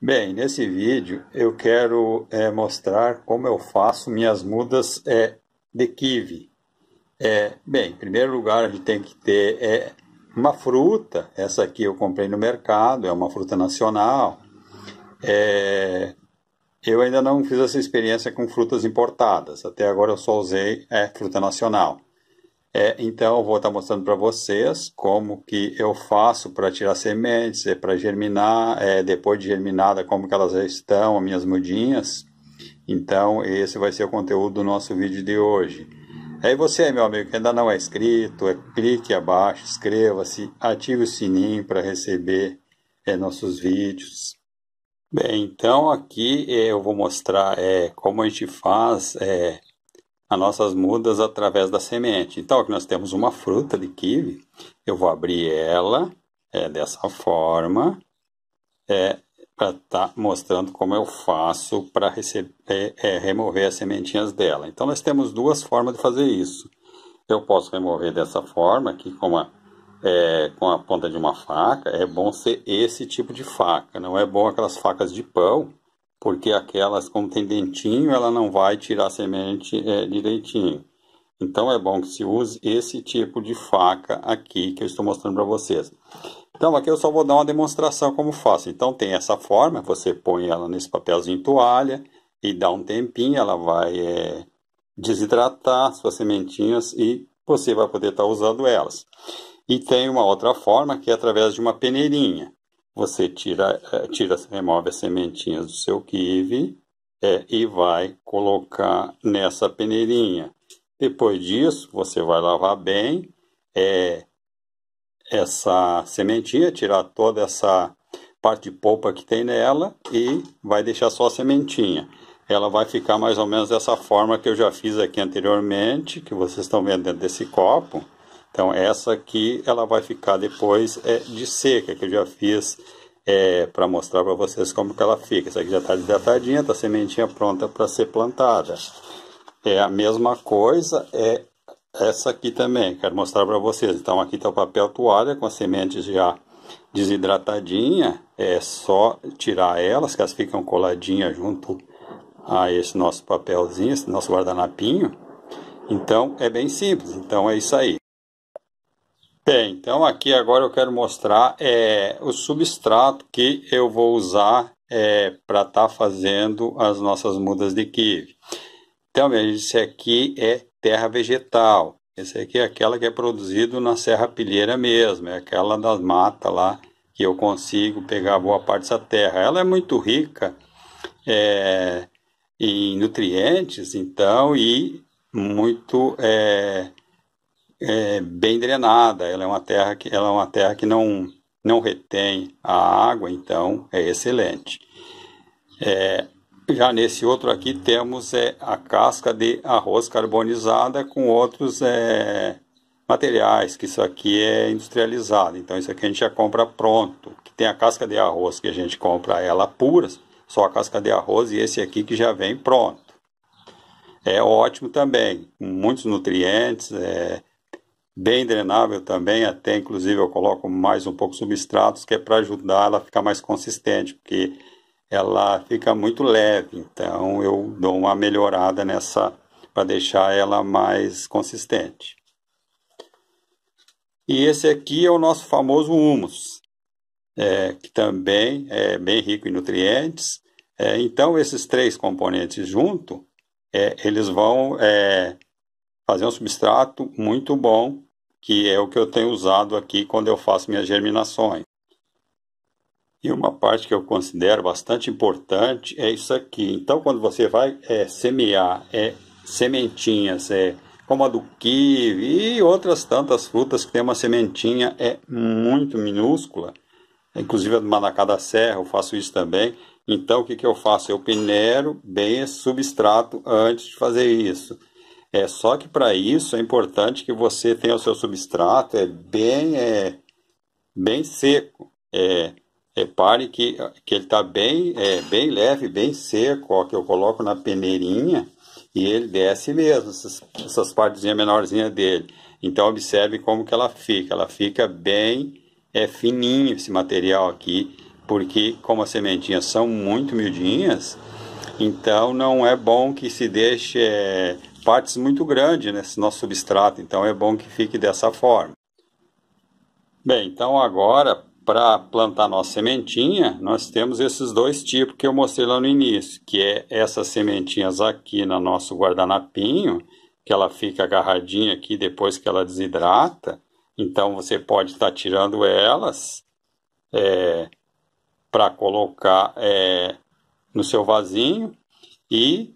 Bem, nesse vídeo eu quero é, mostrar como eu faço minhas mudas é, de kiwi. É, bem, em primeiro lugar a gente tem que ter é, uma fruta, essa aqui eu comprei no mercado, é uma fruta nacional. É, eu ainda não fiz essa experiência com frutas importadas, até agora eu só usei é, fruta nacional. É, então, eu vou estar mostrando para vocês como que eu faço para tirar sementes, é, para germinar, é, depois de germinada, como que elas estão, as minhas mudinhas. Então, esse vai ser o conteúdo do nosso vídeo de hoje. aí você, meu amigo, que ainda não é inscrito, é, clique abaixo, inscreva-se, ative o sininho para receber é, nossos vídeos. Bem, então aqui é, eu vou mostrar é, como a gente faz as nossas mudas através da semente. Então, aqui nós temos uma fruta de kiwi, eu vou abrir ela é, dessa forma, é, para estar tá mostrando como eu faço para é, remover as sementinhas dela. Então, nós temos duas formas de fazer isso. Eu posso remover dessa forma, aqui com a, é, com a ponta de uma faca. É bom ser esse tipo de faca, não é bom aquelas facas de pão, porque aquelas como tem dentinho, ela não vai tirar a semente é, direitinho. Então é bom que se use esse tipo de faca aqui que eu estou mostrando para vocês. Então aqui eu só vou dar uma demonstração como faço. Então tem essa forma, você põe ela nesse papelzinho toalha e dá um tempinho, ela vai é, desidratar suas sementinhas e você vai poder estar tá usando elas. E tem uma outra forma que é através de uma peneirinha. Você tira, eh, tira, remove as sementinhas do seu kiwi é, eh, e vai colocar nessa peneirinha. Depois disso, você vai lavar bem é, essa sementinha, tirar toda essa parte de polpa que tem nela e vai deixar só a sementinha. Ela vai ficar mais ou menos dessa forma que eu já fiz aqui anteriormente, que vocês estão vendo dentro desse copo. Então essa aqui ela vai ficar depois é, de seca, que eu já fiz é, para mostrar para vocês como que ela fica. Essa aqui já está desidratadinha, está sementinha pronta para ser plantada. É a mesma coisa, é essa aqui também, quero mostrar para vocês. Então aqui está o papel toalha com as sementes já desidratadinha, é só tirar elas, que elas ficam coladinhas junto a esse nosso papelzinho, esse nosso guardanapinho. Então é bem simples, então é isso aí. Bem, é, então aqui agora eu quero mostrar é, o substrato que eu vou usar é, para estar tá fazendo as nossas mudas de kiwi. Então, gente, esse aqui é terra vegetal. Esse aqui é aquela que é produzido na Serra Pilheira mesmo, é aquela das matas lá que eu consigo pegar boa parte dessa terra. Ela é muito rica é, em nutrientes, então, e muito... É, é, bem drenada, ela é uma terra que, ela é uma terra que não, não retém a água, então é excelente. É, já nesse outro aqui temos é, a casca de arroz carbonizada com outros é, materiais, que isso aqui é industrializado. Então isso aqui a gente já compra pronto. Que tem a casca de arroz que a gente compra ela pura, só a casca de arroz e esse aqui que já vem pronto. É ótimo também, muitos nutrientes, é, bem drenável também, até inclusive eu coloco mais um pouco substratos, que é para ajudar ela a ficar mais consistente, porque ela fica muito leve, então eu dou uma melhorada nessa para deixar ela mais consistente. E esse aqui é o nosso famoso humus, é, que também é bem rico em nutrientes. É, então, esses três componentes junto, é, eles vão é, fazer um substrato muito bom que é o que eu tenho usado aqui quando eu faço minhas germinações. E uma parte que eu considero bastante importante é isso aqui. Então, quando você vai é, semear é, sementinhas, é, como a do kiwi e outras tantas frutas que tem uma sementinha é muito minúscula, inclusive a do manacá da serra, eu faço isso também. Então, o que, que eu faço? Eu peneiro bem esse substrato antes de fazer isso. É só que para isso é importante que você tenha o seu substrato é bem é, bem seco. É, repare que, que ele está bem é, bem leve, bem seco, ó, que eu coloco na peneirinha e ele desce mesmo, essas, essas partezinhas menorzinhas dele. Então observe como que ela fica, ela fica bem é fininho esse material aqui, porque como as sementinhas são muito miudinhas, então não é bom que se deixe é, partes muito grande nesse nosso substrato, então é bom que fique dessa forma. Bem, então agora para plantar nossa sementinha, nós temos esses dois tipos que eu mostrei lá no início, que é essas sementinhas aqui no nosso guardanapinho, que ela fica agarradinha aqui depois que ela desidrata. Então você pode estar tá tirando elas é, para colocar é, no seu vasinho e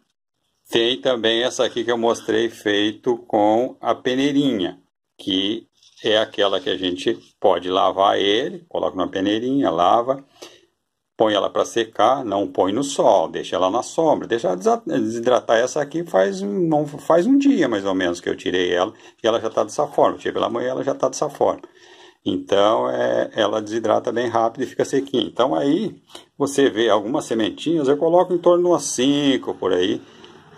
tem também essa aqui que eu mostrei feito com a peneirinha, que é aquela que a gente pode lavar ele, coloca numa peneirinha, lava, põe ela para secar, não põe no sol, deixa ela na sombra, deixa ela desidratar. Essa aqui faz, não, faz um dia mais ou menos que eu tirei ela e ela já está dessa forma. Eu tirei pela manhã ela já está dessa forma. Então é, ela desidrata bem rápido e fica sequinha. Então aí você vê algumas sementinhas, eu coloco em torno de umas 5 por aí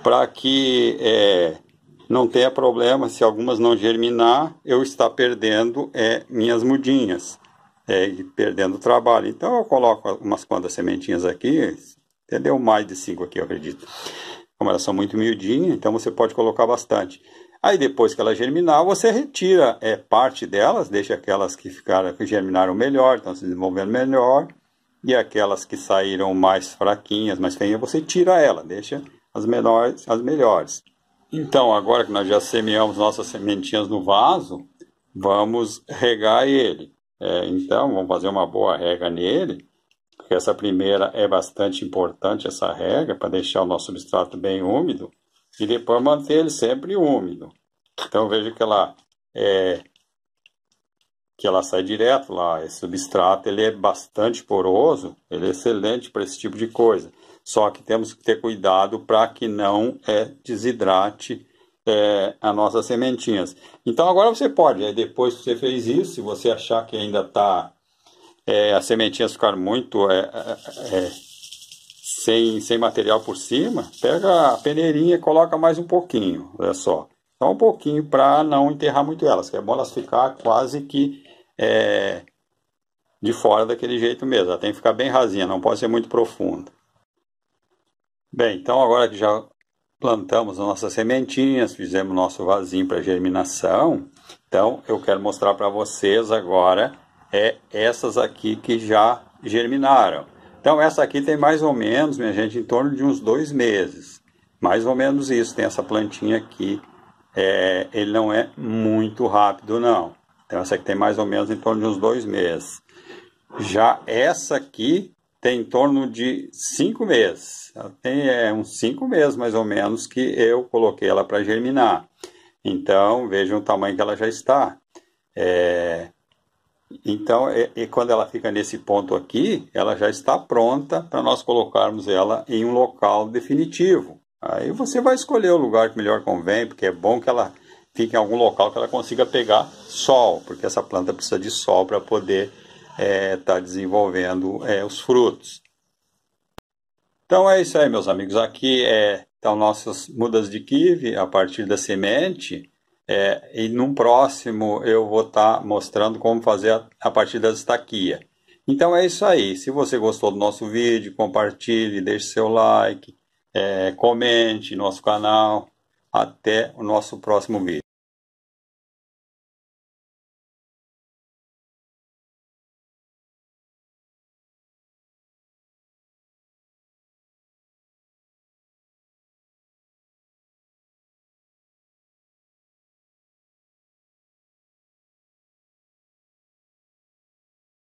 para que é, não tenha problema se algumas não germinar, eu estar perdendo é, minhas mudinhas é, e perdendo trabalho. Então eu coloco umas quantas sementinhas aqui, entendeu? Mais de cinco aqui, eu acredito. Como elas são muito miudinhas, então você pode colocar bastante. Aí depois que ela germinar, você retira é, parte delas, deixa aquelas que ficaram, que germinaram melhor, estão se desenvolvendo melhor, e aquelas que saíram mais fraquinhas, mais feinhas, você tira ela, deixa as as melhores. Então, agora que nós já semeamos nossas sementinhas no vaso, vamos regar ele. É, então, vamos fazer uma boa rega nele, porque essa primeira é bastante importante, essa rega, para deixar o nosso substrato bem úmido, e depois manter ele sempre úmido. Então, veja que ela é, que ela sai direto lá. Esse substrato ele é bastante poroso, ele é excelente para esse tipo de coisa. Só que temos que ter cuidado para que não é, desidrate é, as nossas sementinhas. Então agora você pode, aí depois que você fez isso, se você achar que ainda está é, as sementinhas ficaram muito é, é, é, sem, sem material por cima, pega a peneirinha e coloca mais um pouquinho, olha só. Só um pouquinho para não enterrar muito elas, que é bom elas ficar quase que é, de fora daquele jeito mesmo. Ela tem que ficar bem rasinha, não pode ser muito profunda. Bem, então agora que já plantamos as nossas sementinhas, fizemos nosso vasinho para germinação, então eu quero mostrar para vocês agora é essas aqui que já germinaram. Então essa aqui tem mais ou menos, minha gente, em torno de uns dois meses. Mais ou menos isso, tem essa plantinha aqui. É, ele não é muito rápido não. Então essa aqui tem mais ou menos em torno de uns dois meses. Já essa aqui tem em torno de cinco meses. Ela tem é, uns cinco meses mais ou menos que eu coloquei ela para germinar. Então vejam o tamanho que ela já está. É, então, e, é, e, quando ela fica nesse ponto aqui, ela já está pronta para nós colocarmos ela em um local definitivo. Aí você vai escolher o lugar que melhor convém, porque é bom que ela fique em algum local que ela consiga pegar sol, porque essa planta precisa de sol para poder estar é, tá desenvolvendo é, os frutos. Então é isso aí, meus amigos. Aqui é, estão nossas mudas de kiwi a partir da semente. É, e num próximo eu vou estar tá mostrando como fazer a, a partir da estaquia. Então é isso aí. Se você gostou do nosso vídeo, compartilhe, deixe seu like, é, comente nosso canal. Até o nosso próximo vídeo.